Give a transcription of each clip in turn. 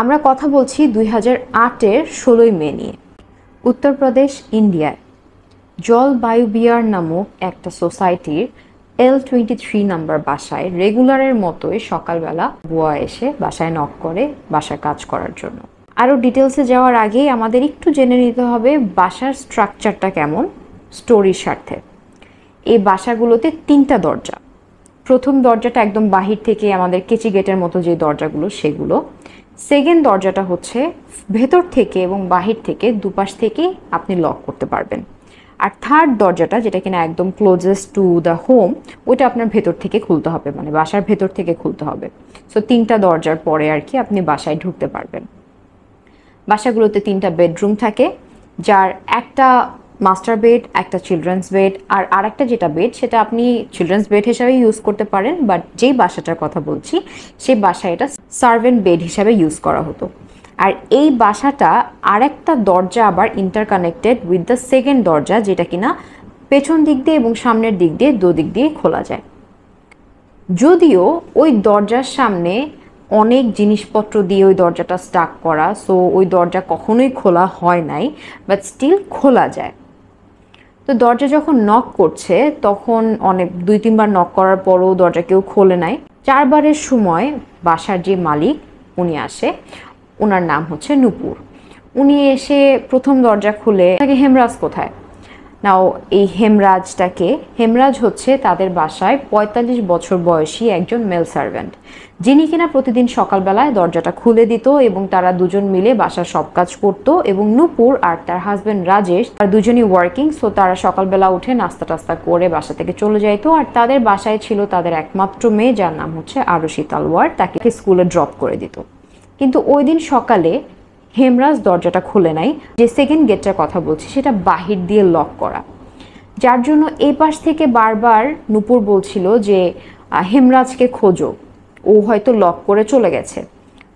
আমরা কথা বলছি দুই হাজার আটের ষোলোই মে নিয়ে উত্তরপ্রদেশ ইন্ডিয়ায় বায়ু বিয়ার নামক একটা সোসাইটির এল টোয়েন্টি থ্রি নাম্বার বাসায় রেগুলারের মতোই সকালবেলা বোয়া এসে বাসায় নক করে বাসার কাজ করার জন্য আরও ডিটেলসে যাওয়ার আগেই আমাদের একটু জেনে নিতে হবে বাসার স্ট্রাকচারটা কেমন স্টোরির স্বার্থে এই বাসাগুলোতে তিনটা দরজা প্রথম দরজাটা একদম বাহির থেকে আমাদের কেচি গেটের মতো যে দরজাগুলো সেগুলো সেকেন্ড দরজাটা হচ্ছে ভেতর থেকে এবং বাহির থেকে দুপাশ থেকে আপনি লক করতে পারবেন আর থার্ড দরজাটা যেটা কিনা একদম ক্লোজেস্ট টু দ্য হোম ওইটা আপনার ভেতর থেকে খুলতে হবে মানে বাসার ভেতর থেকে খুলতে হবে সো তিনটা দরজার পরে আর কি আপনি বাসায় ঢুকতে পারবেন বাসাগুলোতে তিনটা বেডরুম থাকে যার একটা মাস্টার বেড একটা চিলড্রেন্স বেড আর আরেকটা যেটা বেড সেটা আপনি চিলড্রেন্স বেড হিসাবে ইউজ করতে পারেন বাট যেই বাসাটার কথা বলছি সেই বাসায় এটা সার্ভেন্ট বেড হিসাবে ইউজ করা হতো আর এই বাসাটা আরেকটা দরজা আবার ইন্টারকানেক্টেড উইথ দ্য সেকেন্ড দরজা যেটা কিনা পেছন দিক দিয়ে এবং সামনের দিক দিয়ে দুদিক দিয়ে খোলা যায় যদিও ওই দরজার সামনে অনেক জিনিসপত্র দিয়ে ওই দরজাটা স্টাক করা সো ওই দরজা কখনোই খোলা হয় নাই বাট স্টিল খোলা যায় তো দরজা যখন নক করছে তখন অনেক দুই তিনবার নক করার পরও দরজা কেউ খোলে নাই চারবারের সময় বাসার যে মালিক উনি আসে ওনার নাম হচ্ছে নুপুর উনি এসে প্রথম দরজা খুলে তাকে হেমরাজ কোথায় নাও এই হেমরাজটাকে হেমরাজ হচ্ছে তাদের বাসায় ৪৫ বছর বয়সী একজন মেল সার্ভেন্ট যিনি কিনা প্রতিদিন সকালবেলায় দরজাটা খুলে দিত এবং তারা দুজন মিলে বাসার সব কাজ করত এবং নুপুর আর তার হাজব্যান্ড রাজেশ আর দুজনই ওয়ার্কিং সো তারা সকালবেলা উঠে নাস্তা টাস্তা করে বাসা থেকে চলে যাইতো আর তাদের বাসায় ছিল তাদের একমাত্র মেয়ে যার নাম হচ্ছে আরশি তালওয়ার তাকে স্কুলে ড্রপ করে দিত কিন্তু ওই দিন সকালে হেমরাজ দরজাটা খুলে নাই যে সেকেন্ড গেটটার কথা বলছি সেটা বাহির দিয়ে লক করা যার জন্য এই পাশ থেকে বারবার নূপুর বলছিল যে হেমরাজকে খোঁজো ও হয়তো লক করে চলে গেছে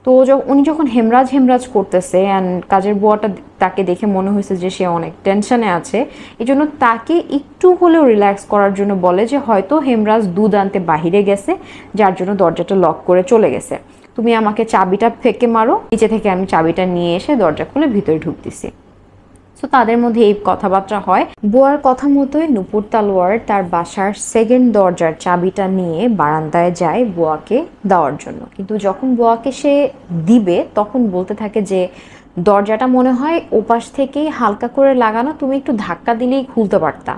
তো উনি যখন হেমরাজ হেমরাজ করতেছে অ্যান্ড কাজের বুয়াটা তাকে দেখে মনে হয়েছে যে সে অনেক টেনশনে আছে এই জন্য তাকে একটু হলেও রিল্যাক্স করার জন্য বলে যে হয়তো হেমরাজ দুধ আনতে বাহিরে গেছে যার জন্য দরজাটা লক করে চলে গেছে তুমি আমাকে চাবিটা ফেঁকে মারো নিচে থেকে আমি চাবিটা নিয়ে এসে দরজা খুলে ভিতরে ঢুকতেছি সো তাদের মধ্যে এই কথাবার্তা হয় বুয়ার কথা মতোই নুপুর তালোয়ার তার বাসার সেকেন্ড দরজার চাবিটা নিয়ে বারান্দায় যায় বুয়াকে দেওয়ার জন্য কিন্তু যখন বুয়াকে সে দিবে তখন বলতে থাকে যে দরজাটা মনে হয় ওপাশ থেকেই হালকা করে লাগানো তুমি একটু ধাক্কা দিলেই খুলতে পারতা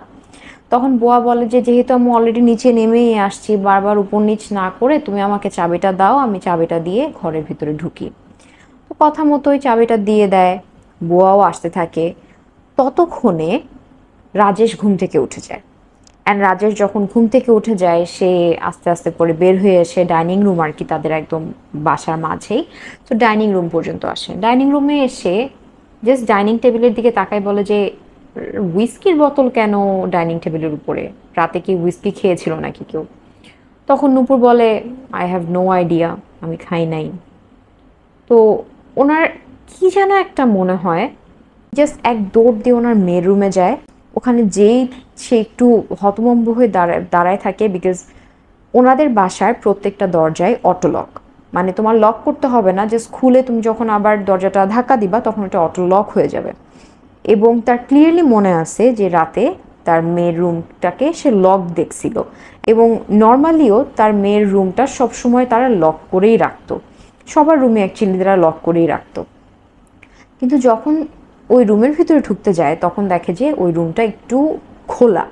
তখন বোয়া বলে যে যেহেতু আমি অলরেডি নিচে নেমেই আসছি বারবার উপর নিচ না করে তুমি আমাকে চাবিটা দাও আমি চাবিটা দিয়ে ঘরের ভিতরে ঢুকি তো কথা মতোই চাবিটা দিয়ে দেয় বোয়াও আসতে থাকে ততক্ষণে রাজেশ ঘুম থেকে উঠে যায় অ্যান্ড রাজেশ যখন ঘুম থেকে উঠে যায় সে আস্তে আস্তে করে বের হয়ে এসে ডাইনিং রুম আর কি তাদের একদম বাসার মাঝেই তো ডাইনিং রুম পর্যন্ত আসে ডাইনিং রুমে এসে জাস্ট ডাইনিং টেবিলের দিকে তাকায় বলে যে হুইস্কির বোতল কেন ডাইনিং টেবিলের উপরে রাতে কি হুইস্কি খেয়েছিল নাকি কেউ তখন নূপুর বলে আই হ্যাভ নো আইডিয়া আমি খাই নাই তো ওনার কি যেন একটা মনে হয় জাস্ট এক দৌড় দিয়ে ওনার মেয়ের রুমে যায় ওখানে যেই সে একটু হতমম্ব হয়ে দাঁড়ায় দাঁড়ায় থাকে বিকজ ওনাদের বাসার প্রত্যেকটা দরজায় অটোলক মানে তোমার লক করতে হবে না জাস্ট খুলে তুমি যখন আবার দরজাটা ধাক্কা দিবা তখন ওটা অটোলক হয়ে যাবে এবং তার ক্লিয়ারলি মনে আছে যে রাতে তার মেয়ের রুমটাকে সে লক দেখছিল এবং নর্মালিও তার মেয়ের রুমটা সবসময় তারা লক করেই রাখতো সবার রুমে অ্যাকচুয়ালি তারা লক করেই রাখতো কিন্তু যখন ওই রুমের ভিতরে ঢুকতে যায় তখন দেখে যে ওই রুমটা একটু খোলা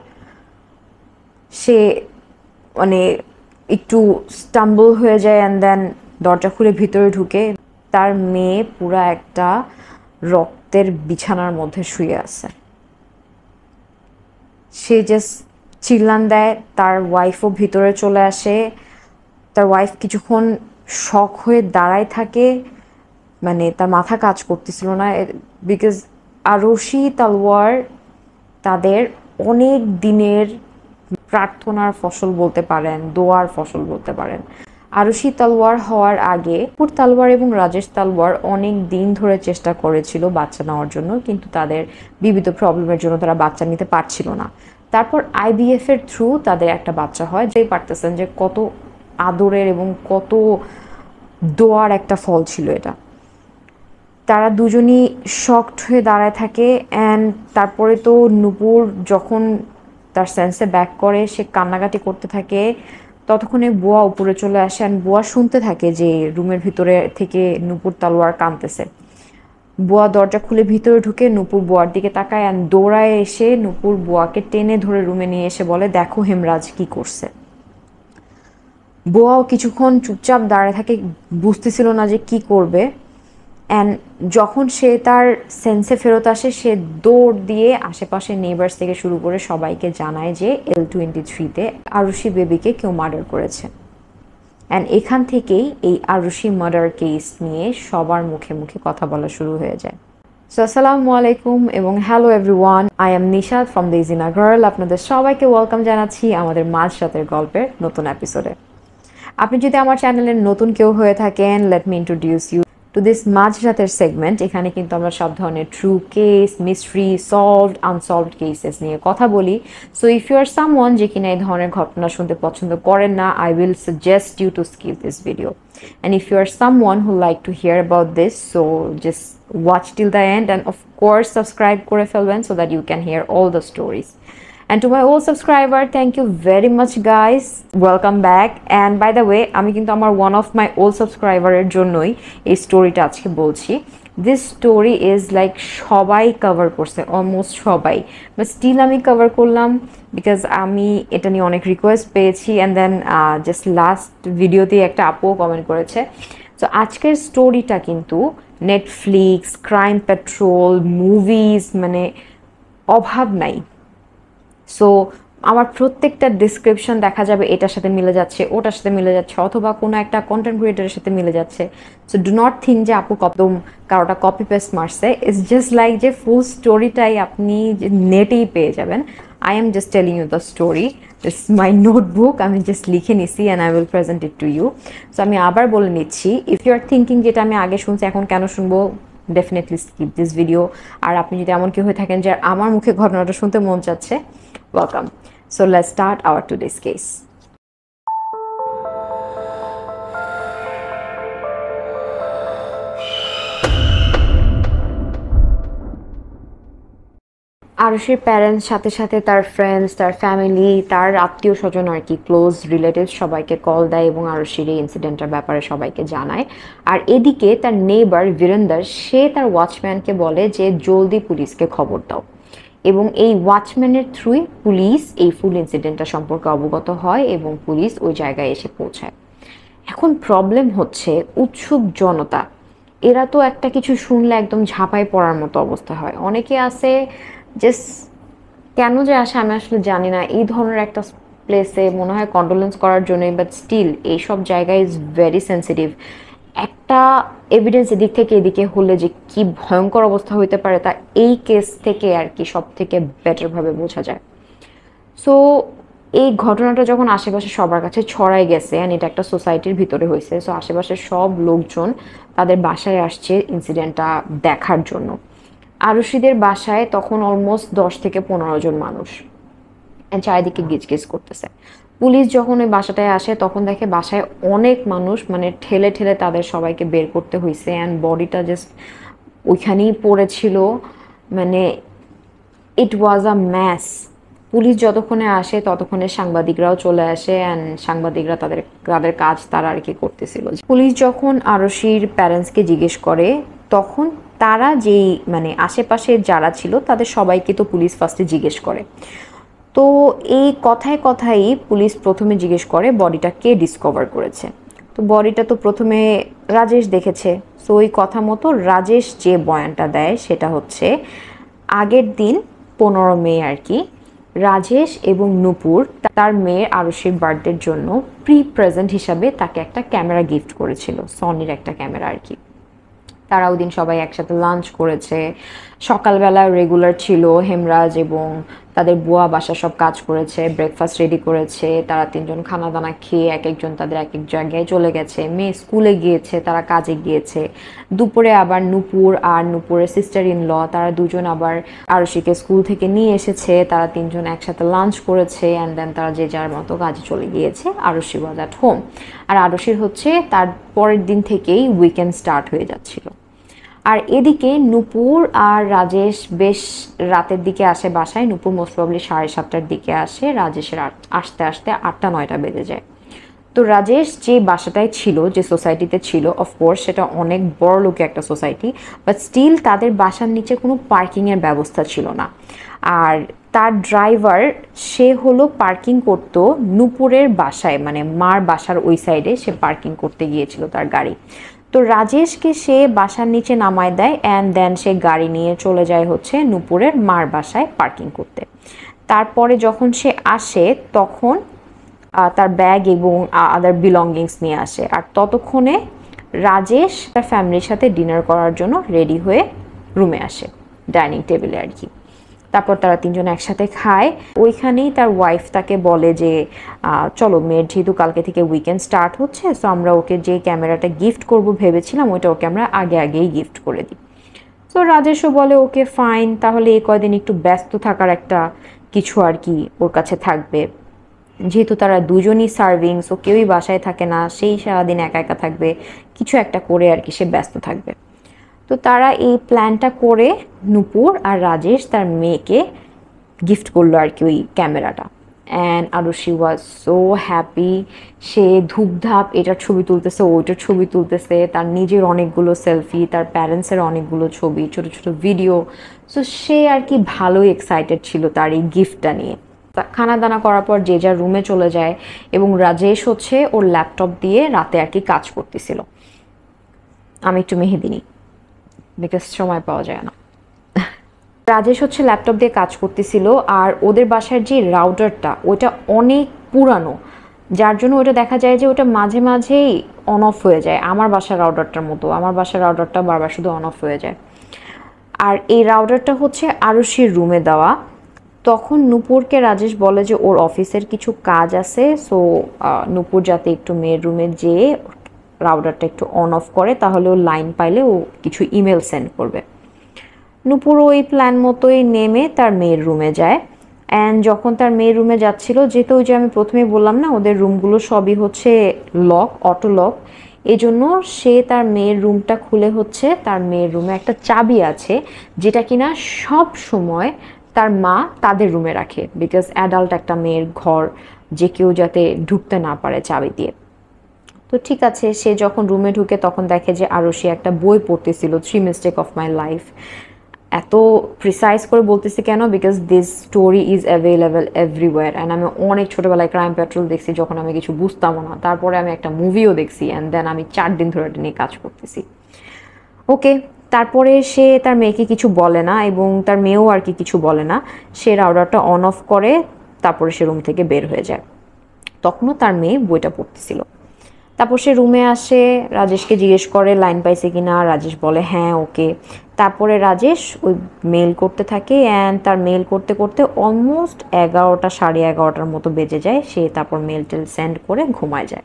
সে মানে একটু স্টাম্বল হয়ে যায় অ্যান্ড দেন দরজা খুলে ভিতরে ঢুকে তার মেয়ে পুরা একটা রক্তের বিছানার মধ্যে শুয়ে আছে সে জাস্ট চিল্লান দেয় তার ওয়াইফও ভিতরে চলে আসে তার ওয়াইফ কিছুক্ষণ শখ হয়ে দাঁড়ায় থাকে মানে তার মাথা কাজ করতেছিল না বিকজ আরশি তালওয়ার তাদের অনেক দিনের প্রার্থনার ফসল বলতে পারেন দোয়ার ফসল বলতে পারেন আরশি তালওয়ার হওয়ার আগে পুর তালওয়ার এবং রাজেশ তালওয়ার অনেক দিন ধরে চেষ্টা করেছিল বাচ্চা নেওয়ার জন্য কিন্তু তাদের বিবিধ প্রবলেমের জন্য তারা বাচ্চা নিতে পারছিল না তারপর আইবিএফ এর থ্রু তাদের একটা বাচ্চা হয় যেই পারতেছেন যে কত আদরের এবং কত দোয়ার একটা ফল ছিল এটা তারা দুজনই শক্ট হয়ে দাঁড়ায় থাকে অ্যান্ড তারপরে তো নূপুর যখন তার সেন্সে ব্যাক করে সে কান্নাকাটি করতে থাকে ততক্ষণে বোয়া উপরে চলে আসে অ্যান্ড বোয়া শুনতে থাকে যে রুমের ভিতরে থেকে নূপুর তালোয়ার কাঁদতেছে বোয়া দরজা খুলে ভিতরে ঢুকে নূপুর বোয়ার দিকে তাকায় অ্যান্ড দৌড়ায় এসে নূপুর বোয়াকে টেনে ধরে রুমে নিয়ে এসে বলে দেখো হেমরাজ কি করছে বোয়াও কিছুক্ষণ চুপচাপ দাঁড়িয়ে থাকে বুঝতেছিল না যে কি করবে অ্যান্ড যখন সে তার সেন্সে ফেরত আসে সে দৌড় দিয়ে আশেপাশে নেইবার্স থেকে শুরু করে সবাইকে জানায় যে এল টোয়েন্টি থ্রিতে আরুষি বেবিকে কেউ মার্ডার করেছে অ্যান্ড এখান থেকেই এই আরুষি মার্ডার কেস নিয়ে সবার মুখে মুখে কথা বলা শুরু হয়ে যায় সো আসসালামু আলাইকুম এবং hello everyone I am Nishad from the ইজিনা গার্ল আপনাদের সবাইকে ওয়েলকাম জানাচ্ছি আমাদের মাঝ সাথের গল্পের নতুন এপিসোডে আপনি যদি আমার চ্যানেলের নতুন কেউ হয়ে থাকেন let me introduce you to this মাঝ রাতের সেগমেন্ট এখানে কিন্তু আমরা সব ধরনের true case mystery solved unsolved cases নিয়ে কথা বলি so if you are someone যে কিনা এই ধরনের ঘটনা শুনতে পছন্দ করেন না I will suggest you to skip this video and if you are someone who like to hear about this so just watch till the end and of course subscribe করে ফেলবেন so that you can hear all the stories and to my all subscriber thank you very much guys welcome back and by the way আমি কিন্তু আমার one of my ওল সাবস্ক্রাইবারের জন্যই এই স্টোরিটা আজকে বলছি দিস স্টোরি ইজ লাইক সবাই কভার করছে অলমোস্ট সবাই বাট স্টিল আমি কভার করলাম বিকজ আমি এটা নিয়ে অনেক রিকোয়েস্ট পেয়েছি অ্যান্ড দেন জাস্ট লাস্ট ভিডিওতেই একটা আপুও কমেন্ট করেছে তো আজকের স্টোরিটা কিন্তু নেটফ্লিক্স ক্রাইম পেট্রোল মুভিজ মানে অভাব নাই সো আমার প্রত্যেকটা ডিসক্রিপশন দেখা যাবে এটার সাথে মিলে যাচ্ছে ওটার সাথে মিলে যাচ্ছে অথবা কোনো একটা কন্টেন্ট ক্রিয়েটারের সাথে মিলে যাচ্ছে সো ডু নট থিঙ্ক যে আপু কদম কারোটা কপি পেস্ট মারছে ইটস জাস্ট লাইক যে ফুল স্টোরিটাই আপনি নেটেই পেয়ে যাবেন I am just telling you the story it's my notebook আমি জাস্ট লিখে নিছি and I will present it to you so আমি আবার বলে নিচ্ছি ইফ ইউ আর থিঙ্কিং যেটা আমি আগে শুনছি এখন কেন শুনবো ডেফিনেটলি স্কিপ দিস ভিডিও আর আপনি যদি এমন কেউ হয়ে থাকেন যে আমার মুখে ঘটনাটা শুনতে মন চাচ্ছে welcome so let start our today's case সে প্যারেন্টস সাথে সাথে তার ফ্রেন্ডস তার ফ্যামিলি তার আত্মীয় স্বজন আর কি ক্লোজ রিলেটিভ সবাইকে কল দেয় এবং সে এই ইনসিডেন্টের ব্যাপারে সবাইকে জানায় আর এদিকে তার নেইবার বীরেন্দার সে তার ওয়াচম্যানকে বলে যে জলদি পুলিশকে খবর দাও এবং এই ওয়াচম্যানের থ্রুই পুলিশ এই ফুল ইনসিডেন্টটা সম্পর্কে অবগত হয় এবং পুলিশ ওই জায়গায় এসে পৌঁছায় এখন প্রবলেম হচ্ছে উৎসুক জনতা এরা তো একটা কিছু শুনলে একদম ঝাঁপায় পড়ার মতো অবস্থা হয় অনেকে আছে জাস্ট কেন যে আসে আমি আসলে জানি না এই ধরনের একটা প্লেসে মনে হয় কন্ডোলেন্স করার জন্যই বাট স্টিল এইসব জায়গা ইজ ভেরি সেন্সিটিভ একটা এভিডেন্স এদিক থেকে এদিকে হলে যে কি ভয়ঙ্কর অবস্থা হইতে পারে তা এই কেস থেকে আর কি সব থেকে বেটারভাবে বোঝা যায় সো এই ঘটনাটা যখন আশেপাশে সবার কাছে ছড়াই গেছে অ্যান্ড এটা একটা সোসাইটির ভিতরে হয়েছে সো আশেপাশের সব লোকজন তাদের বাসায় আসছে ইনসিডেন্টটা দেখার জন্য আরশিদের বাসায় তখন অলমোস্ট দশ থেকে পনেরো জন মানুষ চারিদিকে গিজগিজ করতেছে পুলিশ যখন ওই বাসাটায় আসে তখন দেখে বাসায় অনেক মানুষ মানে ঠেলে ঠেলে তাদের সবাইকে বের করতে হয়েছে অ্যান্ড বডিটা জাস্ট ওইখানেই পড়েছিল মানে ইট ওয়াজ আ ম্যাস পুলিশ যতক্ষণে আসে ততক্ষণে সাংবাদিকরাও চলে আসে অ্যান্ড সাংবাদিকরা তাদের তাদের কাজ তারা আর কি করতেছিল পুলিশ যখন আরশির প্যারেন্টসকে জিজ্ঞেস করে তখন তারা যেই মানে আশেপাশে যারা ছিল তাদের সবাইকে তো পুলিশ ফার্স্টে জিজ্ঞেস করে তো এই কথায় কথাই পুলিশ প্রথমে জিজ্ঞেস করে বডিটা কে ডিসকভার করেছে তো বডিটা তো প্রথমে রাজেশ দেখেছে সো ওই কথা মতো রাজেশ যে বয়ানটা দেয় সেটা হচ্ছে আগের দিন পনেরো মে আর কি রাজেশ এবং নূপুর তার মেয়ের আরুষির বার্থডের জন্য প্রি প্রেজেন্ট হিসাবে তাকে একটা ক্যামেরা গিফট করেছিল সনির একটা ক্যামেরা আর কি তারা দিন সবাই একসাথে লাঞ্চ করেছে সকালবেলা রেগুলার ছিল হেমরাজ এবং তাদের বুয়া বাসা সব কাজ করেছে ব্রেকফাস্ট রেডি করেছে তারা তিনজন খানা দানা খেয়ে এক একজন তাদের এক এক জায়গায় চলে গেছে মেয়ে স্কুলে গিয়েছে তারা কাজে গিয়েছে দুপুরে আবার নূপুর আর নুপুরের সিস্টার ইন ল তারা দুজন আবার আরশিকে স্কুল থেকে নিয়ে এসেছে তারা তিনজন একসাথে লাঞ্চ করেছে অ্যান্ড দেন তারা যে যার মতো কাজে চলে গিয়েছে আরশি ওয়াজ অ্যাট হোম আর আরশির হচ্ছে তার পরের দিন থেকেই উইকেন্ড স্টার্ট হয়ে যাচ্ছিলো আর এদিকে নূপুর আর রাজেশ বেশ রাতের দিকে আসে বাসায় নূপুর মোস্ট প্রবলি সাড়ে সাতটার দিকে আসে রাজেশের আসতে আসতে আটটা নয়টা বেজে যায় তো রাজেশ যে বাসাটায় ছিল যে সোসাইটিতে ছিল অফকোর্স সেটা অনেক বড় লোকে একটা সোসাইটি বাট স্টিল তাদের বাসার নিচে কোনো পার্কিংয়ের ব্যবস্থা ছিল না আর তার ড্রাইভার সে হলো পার্কিং করতো নূপুরের বাসায় মানে মার বাসার ওই সাইডে সে পার্কিং করতে গিয়েছিল তার গাড়ি তো রাজেশকে সে বাসার নিচে নামায় দেয় অ্যান্ড দেন সে গাড়ি নিয়ে চলে যায় হচ্ছে নুপুরের মার বাসায় পার্কিং করতে তারপরে যখন সে আসে তখন তার ব্যাগ এবং আদার বিলঙ্গিংস নিয়ে আসে আর ততক্ষণে রাজেশ তার ফ্যামিলির সাথে ডিনার করার জন্য রেডি হয়ে রুমে আসে ডাইনিং টেবিলে আর কি তারপর তারা তিনজন একসাথে খায় ওইখানেই তার ওয়াইফ তাকে বলে যে চলো মেয়ের যেহেতু কালকে থেকে উইকেন্ড স্টার্ট হচ্ছে সো আমরা ওকে যে ক্যামেরাটা গিফট করব ভেবেছিলাম ওইটা ওকে আমরা আগে আগেই গিফট করে দিই তো রাজেশও বলে ওকে ফাইন তাহলে এই কয়দিন একটু ব্যস্ত থাকার একটা কিছু আর কি ওর কাছে থাকবে যেহেতু তারা দুজনই সার্ভিংস ও কেউই বাসায় থাকে না সেই সারাদিন একা একা থাকবে কিছু একটা করে আর কি সে ব্যস্ত থাকবে তো তারা এই প্ল্যানটা করে নূপুর আর রাজেশ তার মেয়েকে গিফট করলো আর কি ওই ক্যামেরাটা অ্যান্ড আরো শি ওয়াজ সো হ্যাপি সে ধূপধাপ এটার ছবি তুলতেছে ওইটার ছবি তুলতেছে তার নিজের অনেকগুলো সেলফি তার প্যারেন্টসের অনেকগুলো ছবি ছোট ছোট ভিডিও সো সে আর কি ভালোই এক্সাইটেড ছিল তার এই গিফটটা নিয়ে খানা দানা করার পর যে যার রুমে চলে যায় এবং রাজেশ হচ্ছে ওর ল্যাপটপ দিয়ে রাতে আর কি কাজ করতেছিল আমি একটু মেহেদিনী বিকজ সময় পাওয়া যায় না রাজেশ হচ্ছে ল্যাপটপ দিয়ে কাজ করতেছিল আর ওদের বাসার যে রাউটারটা ওটা অনেক পুরানো যার জন্য ওটা দেখা যায় যে ওটা মাঝে মাঝেই অন অফ হয়ে যায় আমার বাসার রাউডারটার মতো আমার বাসার রাউডারটা বারবার শুধু অন অফ হয়ে যায় আর এই রাউডারটা হচ্ছে আরুষির রুমে দেওয়া তখন নূপুরকে রাজেশ বলে যে ওর অফিসের কিছু কাজ আছে সো নূপুর যাতে একটু মেয়ের রুমে যেয়ে রাউডারটা একটু অন অফ করে তাহলে ও লাইন পাইলে ও কিছু ইমেল সেন্ড করবে নুপুর ওই প্ল্যান মতোই নেমে তার মেয়ের রুমে যায় অ্যান্ড যখন তার মেয়ের রুমে যাচ্ছিল যেহেতু ওই যে আমি প্রথমে বললাম না ওদের রুমগুলো সবই হচ্ছে লক অটো লক এজন্য সে তার মেয়ের রুমটা খুলে হচ্ছে তার মেয়ের রুমে একটা চাবি আছে যেটা কিনা সব সময় তার মা তাদের রুমে রাখে বিকজ অ্যাডাল্ট একটা মেয়ের ঘর যে কেউ যাতে ঢুকতে না পারে চাবি দিয়ে তো ঠিক আছে সে যখন রুমে ঢুকে তখন দেখে যে আরও সে একটা বই পড়তেছিল three mistake of my life এত প্রিসাইজ করে বলতেছি কেন because this story is available everywhere and আমি অনেক ছোটোবেলায় ক্রাইম পেট্রোল দেখছি যখন আমি কিছু বুঝতামও না তারপরে আমি একটা মুভিও দেখছি অ্যান্ড দেন আমি চার দিন ধরে এটা নিয়ে কাজ করতেছি ওকে তারপরে সে তার মেয়েকে কিছু বলে না এবং তার মেয়েও আর কি কিছু বলে না সে রাউডারটা অন অফ করে তারপরে সে রুম থেকে বের হয়ে যায় তখনও তার মেয়ে বইটা পড়তেছিল তারপর সে রুমে আসে রাজেশকে জিজ্ঞেস করে লাইন পাইছে কি না রাজেশ বলে হ্যাঁ ওকে তারপরে রাজেশ ওই মেল করতে থাকে অ্যান্ড তার মেল করতে করতে অলমোস্ট এগারোটা সাড়ে এগারোটার মতো বেজে যায় সে তারপর মেল টেল সেন্ড করে ঘুমায় যায়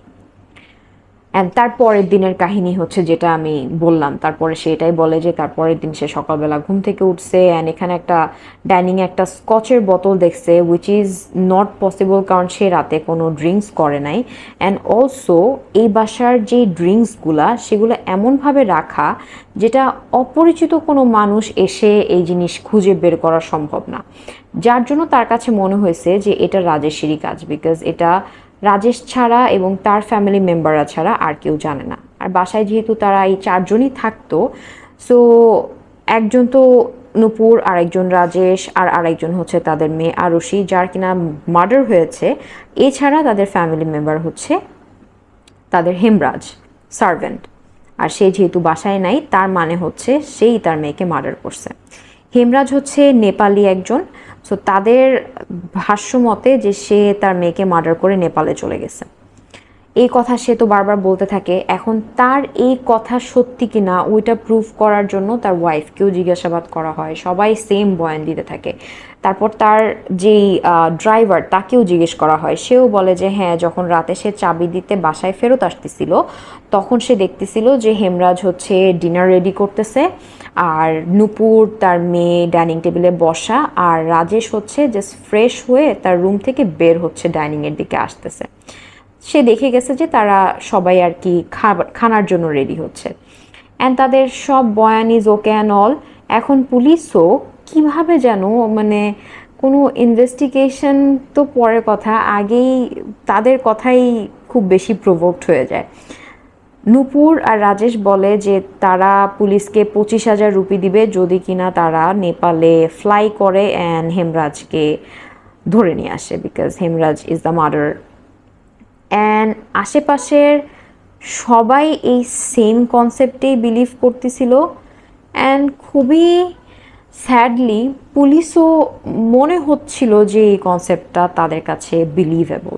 অ্যান্ড তারপরের দিনের কাহিনী হচ্ছে যেটা আমি বললাম তারপরে সেটাই বলে যে তারপরের দিন সে সকালবেলা ঘুম থেকে উঠছে অ্যান্ড এখানে একটা ডাইনিং একটা স্কচের বোতল দেখছে উইচ ইজ নট পসিবল কারণ সে রাতে কোনো ড্রিঙ্কস করে নাই অ্যান্ড অলসো এই বাসার যে ড্রিঙ্কসগুলা সেগুলো এমনভাবে রাখা যেটা অপরিচিত কোনো মানুষ এসে এই জিনিস খুঁজে বের করা সম্ভব না যার জন্য তার কাছে মনে হয়েছে যে এটা রাজেশেরই কাজ বিকজ এটা রাজেশ ছাড়া এবং তার ফ্যামিলি মেম্বাররা ছাড়া আর কেউ জানে না আর বাসায় যেহেতু তারা এই চারজনই থাকতো সো একজন তো নূপুর আরেকজন রাজেশ আর আরেকজন হচ্ছে তাদের মেয়ে আরুষি যার কিনা মার্ডার হয়েছে এছাড়া তাদের ফ্যামিলি মেম্বার হচ্ছে তাদের হেমরাজ সার্ভেন্ট আর সে যেহেতু বাসায় নাই তার মানে হচ্ছে সেই তার মেয়েকে মার্ডার করছে হেমরাজ হচ্ছে নেপালি একজন সো তাদের ভাষ্য মতে যে সে তার মেয়েকে মার্ডার করে নেপালে চলে গেছে এই কথা সে তো বারবার বলতে থাকে এখন তার এই কথা সত্যি কি না ওইটা প্রুফ করার জন্য তার ওয়াইফকেও জিজ্ঞাসাবাদ করা হয় সবাই সেম বয়ান দিতে থাকে তারপর তার যেই ড্রাইভার তাকেও জিজ্ঞেস করা হয় সেও বলে যে হ্যাঁ যখন রাতে সে চাবি দিতে বাসায় ফেরত আসতেছিল তখন সে দেখতেছিল যে হেমরাজ হচ্ছে ডিনার রেডি করতেছে আর নুপুর তার মেয়ে ডাইনিং টেবিলে বসা আর রাজেশ হচ্ছে জাস্ট ফ্রেশ হয়ে তার রুম থেকে বের হচ্ছে ডাইনিংয়ের দিকে আসতেছে সে দেখে গেছে যে তারা সবাই আর কি খাবার খানার জন্য রেডি হচ্ছে অ্যান্ড তাদের সব বয়ান ইজ ওকে অ্যান্ড অল এখন পুলিশও কিভাবে যেন মানে কোনো ইনভেস্টিগেশন তো পরের কথা আগেই তাদের কথাই খুব বেশি প্রভোক্ট হয়ে যায় নূপুর আর রাজেশ বলে যে তারা পুলিশকে পঁচিশ হাজার রুপি দিবে যদি কিনা তারা নেপালে ফ্লাই করে অ্যান্ড হেমরাজকে ধরে নিয়ে আসে because Hemraj is the murder and আশেপাশের সবাই এই সেম কনসেপ্টেই বিলিভ করতেছিল অ্যান্ড খুবই স্যাডলি পুলিশও মনে হচ্ছিল যে এই কনসেপ্টটা তাদের কাছে বিলিভেবল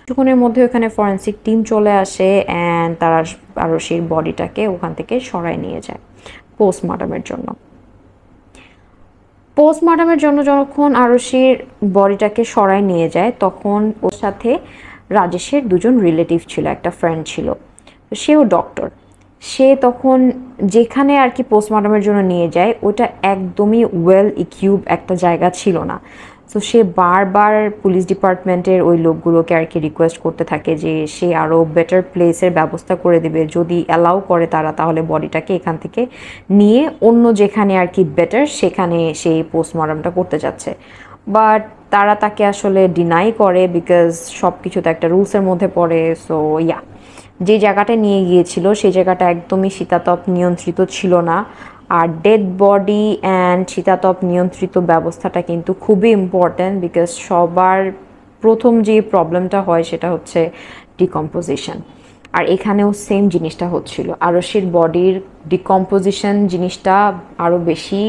কিছুক্ষণের মধ্যে ওখানে ফরেন্সিক টিম চলে আসে অ্যান্ড তারা আরও সেই বডিটাকে ওখান থেকে সরাই নিয়ে যায় পোস্টমর্টমের জন্য পোস্টমর্টমের জন্য যখন আরশির বডিটাকে সরাই নিয়ে যায় তখন ওর সাথে রাজেশের দুজন রিলেটিভ ছিল একটা ফ্রেন্ড ছিল সেও ডক্টর সে তখন যেখানে আর কি পোস্টমর্টমের জন্য নিয়ে যায় ওটা একদমই ওয়েল ইকিউব একটা জায়গা ছিল না তো সে বারবার পুলিশ ডিপার্টমেন্টের ওই লোকগুলোকে আর কি রিকোয়েস্ট করতে থাকে যে সে আরও বেটার প্লেসের ব্যবস্থা করে দেবে যদি অ্যালাউ করে তারা তাহলে বডিটাকে এখান থেকে নিয়ে অন্য যেখানে আর কি বেটার সেখানে সেই পোস্টমর্টমটা করতে যাচ্ছে বাট তারা তাকে আসলে ডিনাই করে বিকজ সব কিছু তো একটা রুলসের মধ্যে পড়ে সো ইয়া যে জায়গাটা নিয়ে গিয়েছিল সেই জায়গাটা একদমই শীতাতপ নিয়ন্ত্রিত ছিল না আর ডেড বডি অ্যান্ড শীতাতপ নিয়ন্ত্রিত ব্যবস্থাটা কিন্তু খুবই ইম্পর্ট্যান্ট বিকজ সবার প্রথম যে প্রবলেমটা হয় সেটা হচ্ছে ডিকম্পোজিশন আর এখানেও সেম জিনিসটা হচ্ছিল আরসির বডির ডিকম্পোজিশন জিনিসটা আরও বেশি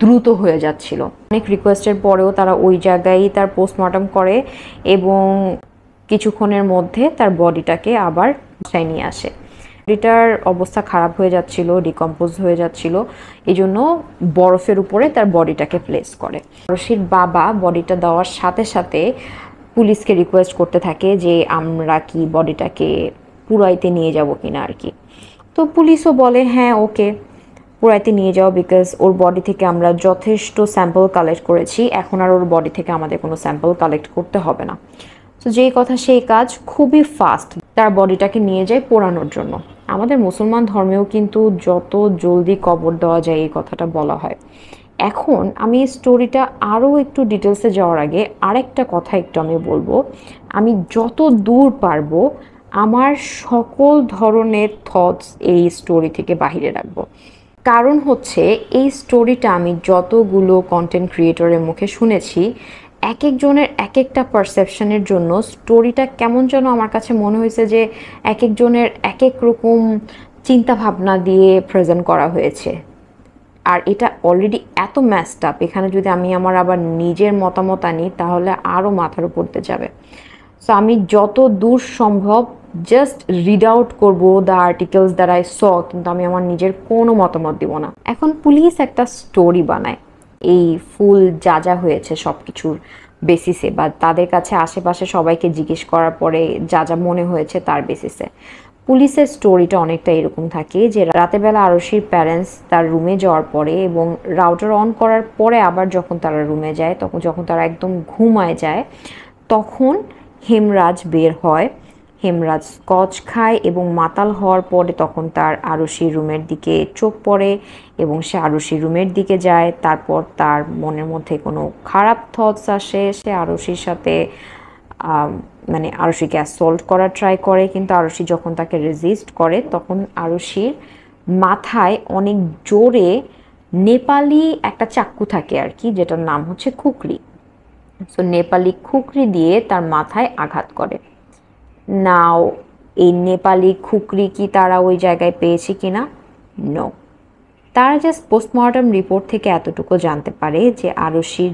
দ্রুত হয়ে যাচ্ছিল অনেক রিকোয়েস্টের পরেও তারা ওই জায়গায় তার পোস্টমর্টম করে এবং কিছুক্ষণের মধ্যে তার বডিটাকে আবার বাসায় নিয়ে আসে বডিটার অবস্থা খারাপ হয়ে যাচ্ছিল ডিকম্পোজ হয়ে যাচ্ছিল এই জন্য বরফের উপরে তার বডিটাকে প্লেস করে রশির বাবা বডিটা দেওয়ার সাথে সাথে পুলিশকে রিকোয়েস্ট করতে থাকে যে আমরা কি বডিটাকে পুরাইতে নিয়ে যাব কিনা আর কি তো পুলিশও বলে হ্যাঁ ওকে পুরাইতে নিয়ে যাওয়া বিকজ ওর বডি থেকে আমরা যথেষ্ট স্যাম্পল কালেক্ট করেছি এখন আর ওর বডি থেকে আমাদের কোনো স্যাম্পল কালেক্ট করতে হবে না তো যেই কথা সেই কাজ খুবই ফাস্ট তার বডিটাকে নিয়ে যায় পোড়ানোর জন্য আমাদের মুসলমান ধর্মেও কিন্তু যত জলদি কবর দেওয়া যায় এই কথাটা বলা হয় এখন আমি স্টোরিটা আরও একটু ডিটেলসে যাওয়ার আগে আরেকটা কথা একটু আমি বলবো আমি যত দূর পারবো আমার সকল ধরনের থটস এই স্টোরি থেকে বাহিরে রাখবো কারণ হচ্ছে এই স্টোরিটা আমি যতগুলো কন্টেন্ট ক্রিয়েটরের মুখে শুনেছি এক একজনের এক একটা পারসেপশনের জন্য স্টোরিটা কেমন যেন আমার কাছে মনে হয়েছে যে এক একজনের এক এক রকম চিন্তাভাবনা দিয়ে প্রেজেন্ট করা হয়েছে আর এটা অলরেডি এত ম্যাচড আপ এখানে যদি আমি আমার আবার নিজের মতামত আনি তাহলে আরও মাথার উপরতে যাবে সো আমি যত দূর সম্ভব জাস্ট রিড আউট করবো the articles there I saw কিন্তু আমি আমার নিজের কোনো মতামত দিব না এখন পুলিশ একটা স্টোরি বানায় এই ফুল যা যা হয়েছে সব কিছুর বেসিসে বা তাদের কাছে আশেপাশে সবাইকে জিজ্ঞেস করার পরে যা যা মনে হয়েছে তার বেসিসে পুলিশের স্টোরিটা অনেকটা এরকম থাকে যে রাতেবেলা আরশির প্যারেন্টস তার রুমে যাওয়ার পরে এবং রাউটার অন করার পরে আবার যখন তারা রুমে যায় তখন যখন তারা একদম ঘুমায় যায় তখন হেমরাজ বের হয় হেমরাজ স্কচ খায় এবং মাতাল হওয়ার পরে তখন তার আরশির রুমের দিকে চোখ পড়ে এবং সে আরশির রুমের দিকে যায় তারপর তার মনের মধ্যে কোনো খারাপ থটস আসে সে আরশির সাথে মানে আরশিকে অ্যাসল্ট করার ট্রাই করে কিন্তু আরশি যখন তাকে রেজিস্ট করে তখন আরশির মাথায় অনেক জোরে নেপালি একটা চাকু থাকে আর কি যেটার নাম হচ্ছে খুকরি সো নেপালি খুকরি দিয়ে তার মাথায় আঘাত করে নাও এই নেপালি খুকরি কি তারা ওই জায়গায় পেয়েছে কি না নো তারা জাস্ট পোস্টমর্টম রিপোর্ট থেকে এতটুকু জানতে পারে যে আরশির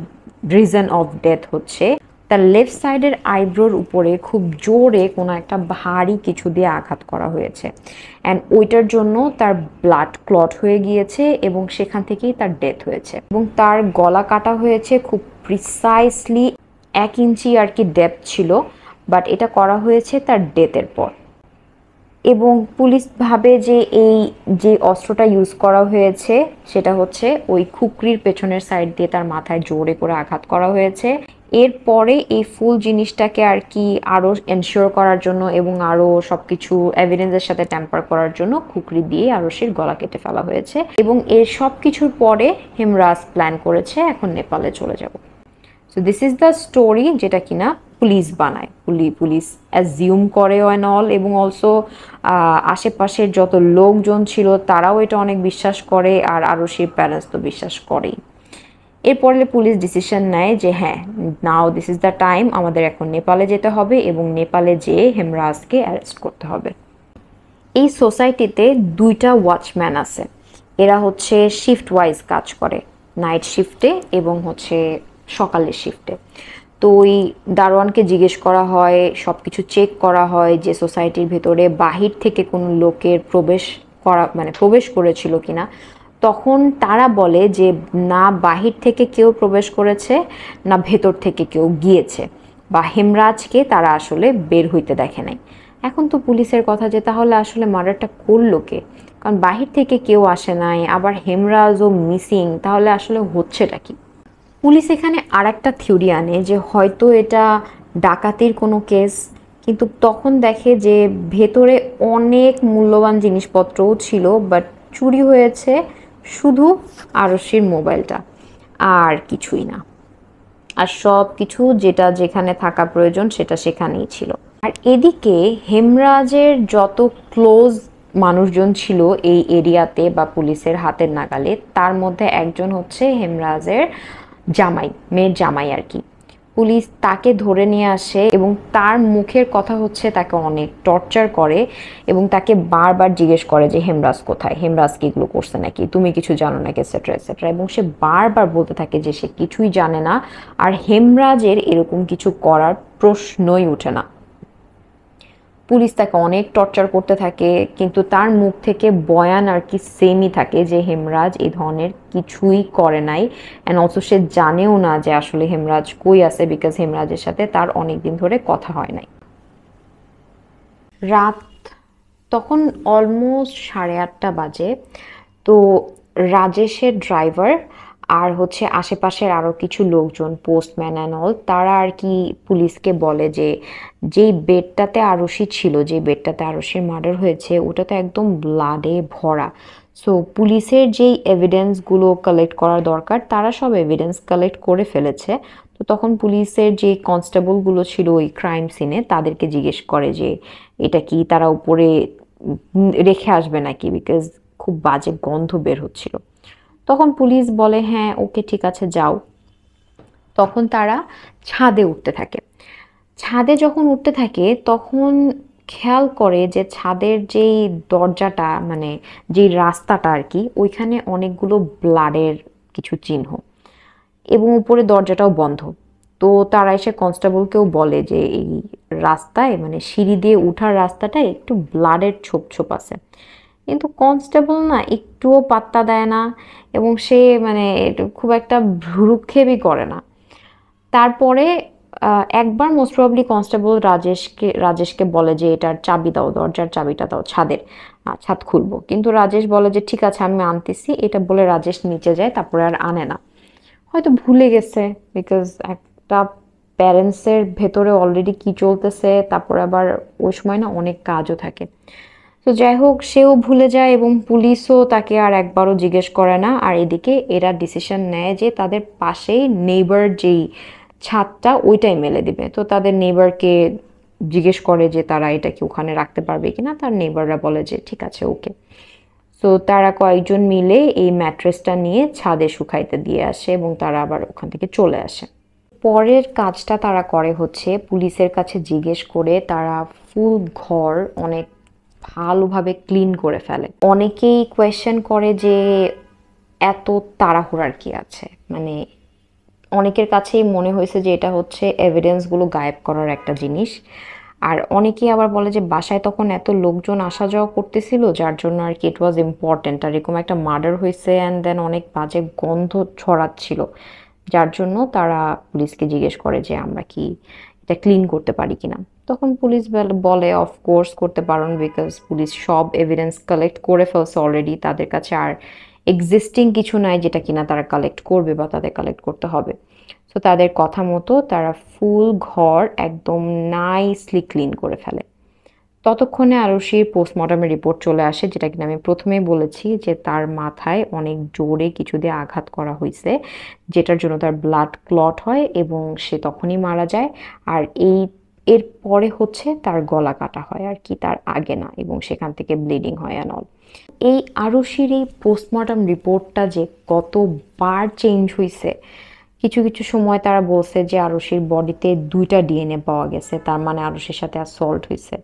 রিজন অফ ডেথ হচ্ছে তার লেফট সাইডের আইব্রোর উপরে খুব জোরে কোনো একটা ভারী কিছু দিয়ে আঘাত করা হয়েছে অ্যান্ড ওইটার জন্য তার ব্লাড ক্লট হয়ে গিয়েছে এবং সেখান থেকেই তার ডেথ হয়েছে এবং তার গলা কাটা হয়েছে খুব প্রিসাইসলি এক ইঞ্চি আর কি ডেপ ছিল বাট এটা করা হয়েছে তার ডেথের পর এবং পুলিশ ভাবে যে এই যে অস্ত্রটা ইউজ করা হয়েছে সেটা হচ্ছে ওই খুকরির পেছনের সাইড দিয়ে তার মাথায় জোরে করে আঘাত করা হয়েছে এরপরে এই ফুল জিনিসটাকে আর কি আরও এনশিওর করার জন্য এবং আরও সব কিছু এভিডেন্সের সাথে ট্যাম্পার করার জন্য খুকরি দিয়ে আরও সে গলা কেটে ফেলা হয়েছে এবং এর সব কিছুর পরে হেমরাজ প্ল্যান করেছে এখন নেপালে চলে যাব so this is the story যেটা কিনা পুলিশ বানায় পুলি পুলিশ অ্যাজিউম করে অ্যান অল এবং অলসো আশেপাশের যত লোকজন ছিল তারাও এটা অনেক বিশ্বাস করে আর আরও সে প্যারেন্টস তো বিশ্বাস করেই এরপরে পুলিশ ডিসিশন নেয় যে হ্যাঁ now this is the time আমাদের এখন নেপালে যেতে হবে এবং নেপালে যেয়ে হেমরাজকে অ্যারেস্ট করতে হবে এই সোসাইটিতে দুইটা ওয়াচম্যান আছে এরা হচ্ছে শিফট ওয়াইজ কাজ করে নাইট শিফটে এবং হচ্ছে সকালের শিফটে তো ওই দারোয়ানকে জিজ্ঞেস করা হয় সব কিছু চেক করা হয় যে সোসাইটির ভেতরে বাহির থেকে কোনো লোকের প্রবেশ করা মানে প্রবেশ করেছিল কিনা তখন তারা বলে যে না বাহির থেকে কেউ প্রবেশ করেছে না ভেতর থেকে কেউ গিয়েছে বা হেমরাজকে তারা আসলে বের হইতে দেখে নাই এখন তো পুলিশের কথা যে তাহলে আসলে মার্ডারটা করলো কে কারণ বাহির থেকে কেউ আসে নাই আবার হেমরাজও মিসিং তাহলে আসলে হচ্ছেটা কি পুলিশ এখানে আর একটা থিওরি আনে যে হয়তো এটা ডাকাতির কোনো কেস কিন্তু তখন দেখে যে ভেতরে অনেক মূল্যবান জিনিসপত্রও ছিল বাট চুরি হয়েছে শুধু আরসির মোবাইলটা আর কিছুই না আর সব কিছু যেটা যেখানে থাকা প্রয়োজন সেটা সেখানেই ছিল আর এদিকে হেমরাজের যত ক্লোজ মানুষজন ছিল এই এরিয়াতে বা পুলিশের হাতের নাগালে তার মধ্যে একজন হচ্ছে হেমরাজের জামাই মেয়ের জামাই আর কি পুলিশ তাকে ধরে নিয়ে আসে এবং তার মুখের কথা হচ্ছে তাকে অনেক টর্চার করে এবং তাকে বারবার জিজ্ঞেস করে যে হেমরাজ কোথায় হেমরাজ কি এগুলো করছে নাকি তুমি কিছু জানো নাকি এটসেট্রা এটসেট্রা এবং সে বারবার বলতে থাকে যে সে কিছুই জানে না আর হেমরাজের এরকম কিছু করার প্রশ্নই ওঠে না পুলিশ তাকে অনেক টর্চার করতে থাকে কিন্তু তার মুখ থেকে বয়ান আর কি সেমই থাকে যে হেমরাজ এই ধরনের কিছুই করে নাই অ্যান্ড অলসো সে জানেও না যে আসলে হেমরাজ কই আছে বিকজ হেমরাজের সাথে তার অনেক দিন ধরে কথা হয় নাই রাত তখন অলমোস্ট সাড়ে আটটা বাজে তো রাজেশের ড্রাইভার আর হচ্ছে আশেপাশের আরও কিছু লোকজন পোস্টম্যান অ্যান্ড অল তারা আর কি পুলিশকে বলে যে যেই বেডটাতে আরশি ছিল যে বেডটাতে আরশির মার্ডার হয়েছে ওটা তো একদম ব্লাডে ভরা সো পুলিশের যেই এভিডেন্সগুলো কালেক্ট করার দরকার তারা সব এভিডেন্স কালেক্ট করে ফেলেছে তো তখন পুলিশের যে কনস্টেবলগুলো ছিল ওই ক্রাইম সিনে তাদেরকে জিজ্ঞেস করে যে এটা কি তারা উপরে রেখে আসবে নাকি বিকজ খুব বাজে গন্ধ বের হচ্ছিল তখন পুলিশ বলে হ্যাঁ ওকে ঠিক আছে যাও তখন তারা ছাদে উঠতে থাকে ছাদে যখন উঠতে থাকে তখন খেয়াল করে যে ছাদের যেই দরজাটা মানে যেই রাস্তাটা আর কি ওইখানে অনেকগুলো ব্লাডের কিছু চিহ্ন এবং উপরে দরজাটাও বন্ধ তো তারা এসে কনস্টেবলকেও বলে যে এই রাস্তায় মানে সিঁড়ি দিয়ে উঠার রাস্তাটায় একটু ব্লাডের ছোপ ছোপ আছে কিন্তু কনস্টেবল না একটুও পাত্তা দেয় না এবং সে মানে খুব একটা ভ্রুক্ষেপই করে না তারপরে একবার মোস্ট প্রবলি কনস্টেবল রাজেশকে রাজেশকে বলে যে এটার চাবি দাও দরজার চাবিটা দাও ছাদের ছাদ খুলবো কিন্তু রাজেশ বলে যে ঠিক আছে আমি আনতেছি এটা বলে রাজেশ নিচে যায় তারপরে আর আনে না হয়তো ভুলে গেছে বিকজ একটা প্যারেন্টসের ভেতরে অলরেডি কি চলতেছে তারপরে আবার ওই সময় না অনেক কাজও থাকে তো যাই হোক সেও ভুলে যায় এবং পুলিশও তাকে আর একবারও জিজ্ঞেস করে না আর এদিকে এরা ডিসিশন নেয় যে তাদের পাশেই নেইবার যেই ছাদটা ওইটাই মেলে দিবে তো তাদের নেইবারকে জিজ্ঞেস করে যে তারা এটা কি ওখানে রাখতে পারবে কি না তার নেইবাররা বলে যে ঠিক আছে ওকে তো তারা কয়েকজন মিলে এই ম্যাট্রেসটা নিয়ে ছাদে শুকাইতে দিয়ে আসে এবং তারা আবার ওখান থেকে চলে আসে পরের কাজটা তারা করে হচ্ছে পুলিশের কাছে জিজ্ঞেস করে তারা ফুল ঘর অনেক ভালোভাবে ক্লিন করে ফেলে অনেকেই কোয়েশ্চেন করে যে এত তাড়াহুড়ার কি আছে মানে অনেকের কাছেই মনে হয়েছে যে এটা হচ্ছে এভিডেন্সগুলো গায়েব করার একটা জিনিস আর অনেকেই আবার বলে যে বাসায় তখন এত লোকজন আসা যাওয়া করতেছিল যার জন্য আর কি ইট ওয়াজ ইম্পর্ট্যান্ট আর এরকম একটা মার্ডার হয়েছে অ্যান্ড দেন অনেক বাজে গন্ধ ছড়াচ্ছিল যার জন্য তারা পুলিশকে জিজ্ঞেস করে যে আমরা কি এটা ক্লিন করতে পারি কিনা তখন পুলিশ বলে অফকোর্স করতে পারেন বিকজ পুলিশ সব এভিডেন্স কালেক্ট করে ফেলছে অলরেডি তাদের কাছে আর এক্সিস্টিং কিছু নাই যেটা কিনা তারা কালেক্ট করবে বা তাদের কালেক্ট করতে হবে তো তাদের কথা মতো তারা ফুল ঘর একদম নাইসলি ক্লিন করে ফেলে ততক্ষণে আরও সেই পোস্টমর্টমের রিপোর্ট চলে আসে যেটা কিনা আমি প্রথমেই বলেছি যে তার মাথায় অনেক জোরে কিছু দিয়ে আঘাত করা হয়েছে যেটার জন্য তার ব্লাড ক্লট হয় এবং সে তখনই মারা যায় আর এই এর পরে হচ্ছে তার গলা কাটা হয় আর কি তার আগে না এবং সেখান থেকে ব্লিডিং হয় অ্যান অল এই আরসির এই পোস্টমর্টম রিপোর্টটা যে কতবার চেঞ্জ হয়েছে কিছু কিছু সময় তারা বলছে যে আরসির বডিতে দুইটা ডিএনএ পাওয়া গেছে তার মানে আরশির সাথে অ্যাসল্ট হয়েছে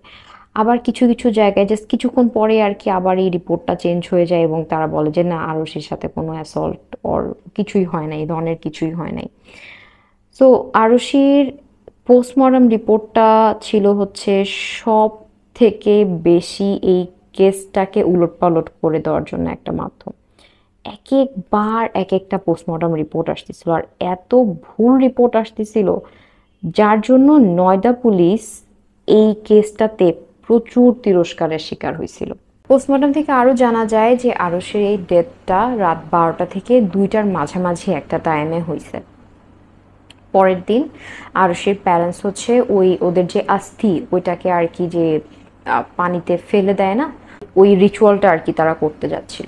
আবার কিছু কিছু জায়গায় জাস্ট কিছুক্ষণ পরে আর কি আবার এই রিপোর্টটা চেঞ্জ হয়ে যায় এবং তারা বলে যে না আরশির সাথে কোনো অ্যাসল্ট ওর কিছুই হয় নাই এই ধরনের কিছুই হয় নাই সো আরসির পোস্টমর্টম রিপোর্টটা ছিল হচ্ছে সব থেকে বেশি এই কেসটাকে উলটপালট করে দেওয়ার জন্য একটা মাধ্যম এক একবার এক একটা পোস্টমর্টম রিপোর্ট আসতেছিল আর এত ভুল রিপোর্ট আসতেছিল যার জন্য নয়দা পুলিশ এই কেসটাতে প্রচুর তিরস্কারের শিকার হয়েছিল পোস্টমর্টম থেকে আরও জানা যায় যে আরসের এই ডেটটা রাত বারোটা থেকে দুইটার মাঝামাঝি একটা টাইমে হয়েছে পরের দিন আর সে প্যারেন্টস হচ্ছে ওই ওদের যে আস্থি ওইটাকে আর কি যে পানিতে ফেলে দেয় না ওই রিচুয়ালটা আর কি তারা করতে যাচ্ছিল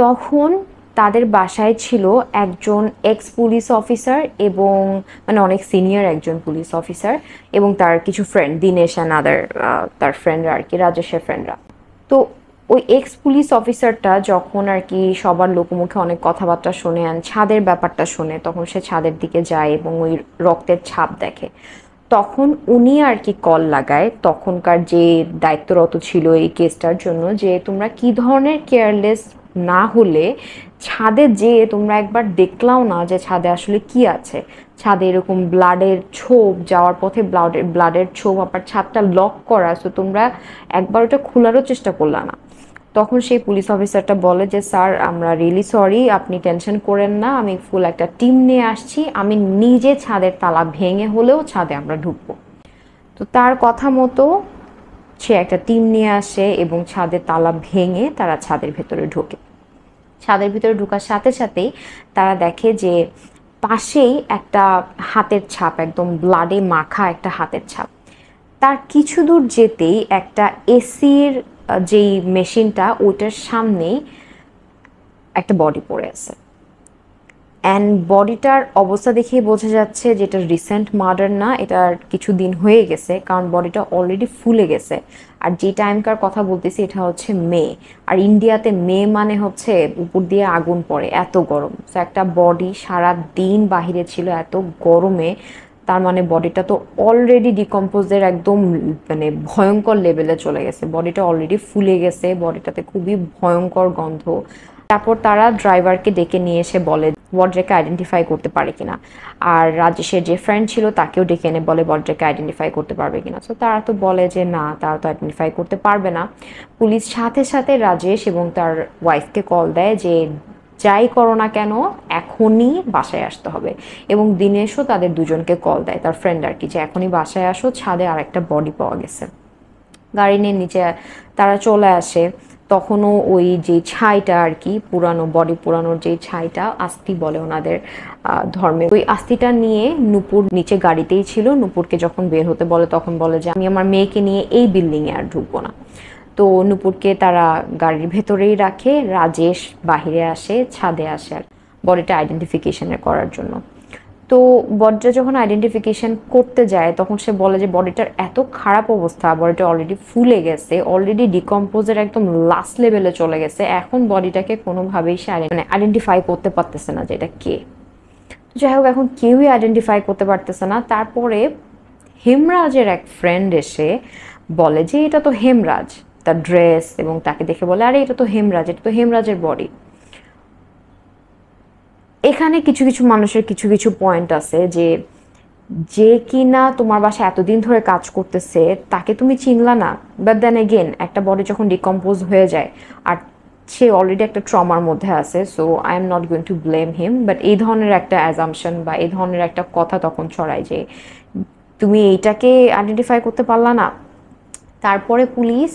তখন তাদের বাসায় ছিল একজন এক্স পুলিশ অফিসার এবং মানে অনেক সিনিয়র একজন পুলিশ অফিসার এবং তার কিছু ফ্রেন্ড দিনেশ অ্যান্ড আদার তার ফ্রেন্ডরা আর কি রাজেশের ফ্রেন্ডরা তো ওই এক্স পুলিশ অফিসারটা যখন আর কি সবার লোকমুখে অনেক কথাবার্তা শোনে আন ছাদের ব্যাপারটা শোনে তখন সে ছাদের দিকে যায় এবং ওই রক্তের ছাপ দেখে তখন উনি আর কি কল লাগায় তখনকার যে দায়িত্বরত ছিল এই কেসটার জন্য যে তোমরা কি ধরনের কেয়ারলেস না হলে ছাদে যেয়ে তোমরা একবার দেখলাও না যে ছাদে আসলে কি আছে ছাদে এরকম ব্লাডের ছোপ যাওয়ার পথে ব্লাডের ব্লাডের ছোপ আবার ছাদটা লক করা সো তোমরা একবার ওটা খোলারও চেষ্টা করলা না তখন সেই পুলিশ অফিসারটা বলে যে স্যার আমরা রিয়েলি সরি আপনি টেনশন করেন না আমি ফুল একটা টিম নিয়ে আসছি আমি নিজে ছাদের তালা ভেঙে হলেও ছাদে আমরা ঢুকবো তো তার কথা মতো সে একটা টিম নিয়ে আসে এবং ছাদের তালা ভেঙে তারা ছাদের ভেতরে ঢোকে ছাদের ভিতরে ঢোকার সাথে সাথেই তারা দেখে যে পাশেই একটা হাতের ছাপ একদম ব্লাডে মাখা একটা হাতের ছাপ তার কিছু দূর যেতেই একটা এসির যেই মেশিনটা ওইটার সামনেই একটা বডি পড়ে আছে অ্যান্ড বডিটার অবস্থা দেখেই বোঝা যাচ্ছে যে এটা রিসেন্ট মার্ডার না এটার কিছু দিন হয়ে গেছে কারণ বডিটা অলরেডি ফুলে গেছে আর যে টাইমকার কথা বলতেছি এটা হচ্ছে মে আর ইন্ডিয়াতে মে মানে হচ্ছে উপর দিয়ে আগুন পড়ে এত গরম তো একটা বডি সারা দিন বাহিরে ছিল এত গরমে তার মানে বডিটা তো অলরেডি ডিকম্পোজের একদম মানে ভয়ঙ্কর লেভেলে চলে গেছে বডিটা অলরেডি ফুলে গেছে বডিটাতে খুবই ভয়ঙ্কর গন্ধ তারপর তারা ড্রাইভারকে ডেকে নিয়ে এসে বলে বড্রেকে আইডেন্টিফাই করতে পারে কিনা আর রাজেশের যে ফ্রেন্ড ছিল তাকেও ডেকে এনে বলে বর্ড্রেকে আইডেন্টিফাই করতে পারবে কিনা সো তারা তো বলে যে না তারা তো আইডেন্টিফাই করতে পারবে না পুলিশ সাথে সাথে রাজেশ এবং তার ওয়াইফকে কল দেয় যে যাই করো না কেন এখনই বাসায় আসতে হবে এবং দিনেশও তাদের দুজনকে কল দেয় তার ফ্রেন্ড আর কি যে এখনই বাসায় আসো ছাদে আর একটা বডি পাওয়া গেছে গাড়ি নিয়ে নিচে তারা চলে আসে তখনও ওই যে ছাইটা আর কি পুরানো বডি পুরানোর যে ছাইটা আস্তি বলে ওনাদের ধর্মে ওই আস্তিটা নিয়ে নুপুর নিচে গাড়িতেই ছিল নুপুরকে যখন বের হতে বলে তখন বলে যে আমি আমার মেয়েকে নিয়ে এই বিল্ডিংয়ে আর ঢুকবো না তো নূপুরকে তারা গাড়ির ভেতরেই রাখে রাজেশ বাহিরে আসে ছাদে আসে আর বডিটা আইডেন্টিফিকেশনের করার জন্য তো বডিটা যখন আইডেন্টিফিকেশন করতে যায় তখন সে বলে যে বডিটার এত খারাপ অবস্থা বডিটা অলরেডি ফুলে গেছে অলরেডি ডিকম্পোজের একদম লাস্ট লেভেলে চলে গেছে এখন বডিটাকে কোনোভাবেই সে মানে আইডেন্টিফাই করতে পারতেছে না যে এটা কে যাই হোক এখন কেউই আইডেন্টিফাই করতে পারতেছে না তারপরে হেমরাজের এক ফ্রেন্ড এসে বলে যে এটা তো হেমরাজ তার ড্রেস এবং তাকে দেখে বলে আরে এটা তো হেমরাজ এটা তো হেমরাজের বডি এখানে কিছু কিছু মানুষের কিছু কিছু পয়েন্ট আছে যে যে কিনা তোমার বাসায় এতদিন ধরে কাজ করতেছে তাকে তুমি চিনলা না বাট দেন এগেন একটা বডি যখন ডিকম্পোজ হয়ে যায় আর সে অলরেডি একটা ট্রমার মধ্যে আছে so I am not going to blame him but এই ধরনের একটা অ্যাজামশন বা এই ধরনের একটা কথা তখন ছড়ায় যে তুমি এইটাকে আইডেন্টিফাই করতে পারলা না তারপরে পুলিশ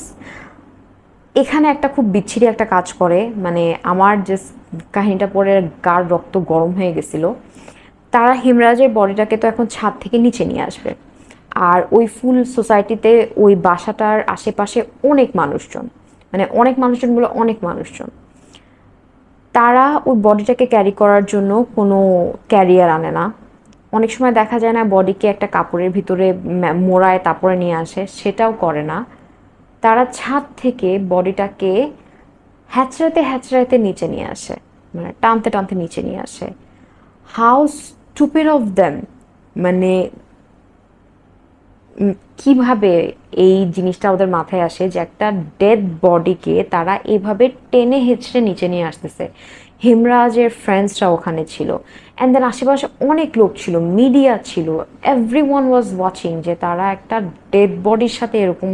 এখানে একটা খুব বিচ্ছিরি একটা কাজ করে মানে আমার যে কাহিনীটা পরে গার রক্ত গরম হয়ে গেছিলো তারা হিমরাজের বডিটাকে তো এখন ছাদ থেকে নিচে নিয়ে আসবে আর ওই ফুল সোসাইটিতে ওই বাসাটার আশেপাশে অনেক মানুষজন মানে অনেক মানুষজন বলে অনেক মানুষজন তারা ওই বডিটাকে ক্যারি করার জন্য কোনো ক্যারিয়ার আনে না অনেক সময় দেখা যায় না বডিকে একটা কাপড়ের ভিতরে মোড়ায় তারপরে নিয়ে আসে সেটাও করে না তারা ছাদ থেকে বডিটাকে হ্যাচড়াতে হ্যাচড়াতে নিচে নিয়ে আসে মানে টানতে টানতে নিচে নিয়ে আসে হাউস টুপের অফ দেম মানে কিভাবে এই জিনিসটা ওদের মাথায় আসে যে একটা ডেড বডিকে তারা এভাবে টেনে হেঁচড়ে নিচে নিয়ে আসতেছে হেমরাজের ফ্রেন্ডসরা ওখানে ছিল অ্যান্ড দেন আশেপাশে অনেক লোক ছিল মিডিয়া ছিল এভরি ওয়ান ওয়াজ ওয়াচিং যে তারা একটা ডেড বডির সাথে এরকম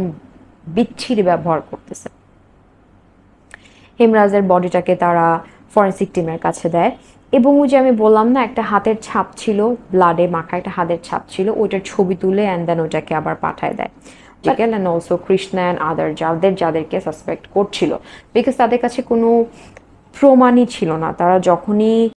বিচ্ছিরি ব্যবহার করতেছে হেমরাজের বডিটাকে তারা ফরেন্সিক টিমের কাছে দেয় এবং ওই যে আমি বললাম না একটা হাতের ছাপ ছিল ব্লাডে মাখা একটা হাতের ছাপ ছিল ওইটার ছবি তুলে অ্যান্ড দেন ওইটাকে আবার পাঠায় দেয় জিকেল and also Krishna and other যাদের যাদেরকে সাসপেক্ট করছিল বিকজ তাদের কাছে কোনো প্রমাণই ছিল না তারা যখনই